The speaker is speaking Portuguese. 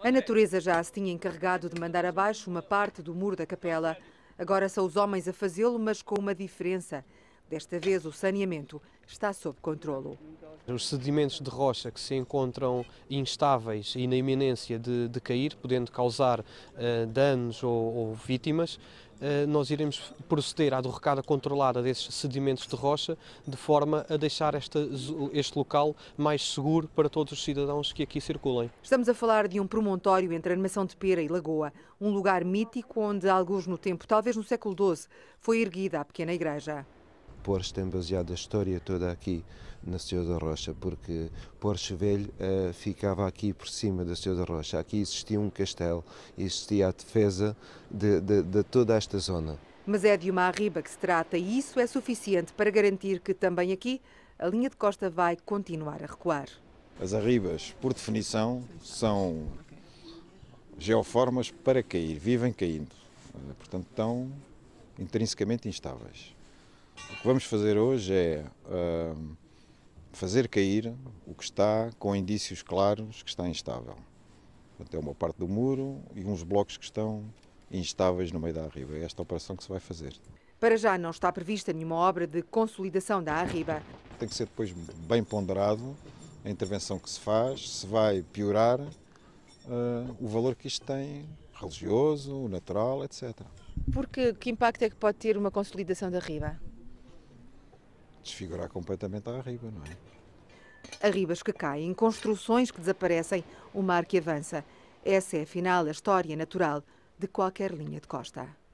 A natureza já se tinha encarregado de mandar abaixo uma parte do muro da capela. Agora são os homens a fazê-lo, mas com uma diferença. Desta vez, o saneamento está sob controlo. Os sedimentos de rocha que se encontram instáveis e na iminência de, de cair, podendo causar uh, danos ou, ou vítimas, uh, nós iremos proceder à derrocada controlada desses sedimentos de rocha, de forma a deixar esta, este local mais seguro para todos os cidadãos que aqui circulem. Estamos a falar de um promontório entre a Armação de Pera e Lagoa, um lugar mítico onde, alguns no tempo, talvez no século XII, foi erguida a pequena igreja. Porsche tem baseado a história toda aqui na Senhora da Rocha, porque Porsche Velho uh, ficava aqui por cima da Senhora da Rocha. Aqui existia um castelo, existia a defesa de, de, de toda esta zona. Mas é de uma arriba que se trata e isso é suficiente para garantir que também aqui a linha de costa vai continuar a recuar. As arribas, por definição, são geoformas para cair, vivem caindo. Eh, portanto, estão intrinsecamente instáveis. O que vamos fazer hoje é uh, fazer cair o que está com indícios claros que está instável. Portanto, é uma parte do muro e uns blocos que estão instáveis no meio da arriba. É esta operação que se vai fazer. Para já não está prevista nenhuma obra de consolidação da arriba. Tem que ser depois bem ponderado a intervenção que se faz, se vai piorar uh, o valor que isto tem, religioso, natural, etc. Porque que impacto é que pode ter uma consolidação da riba? desfigurar completamente a Arriba, não é? Arribas que caem, construções que desaparecem, o mar que avança. Essa é, afinal, a história natural de qualquer linha de costa.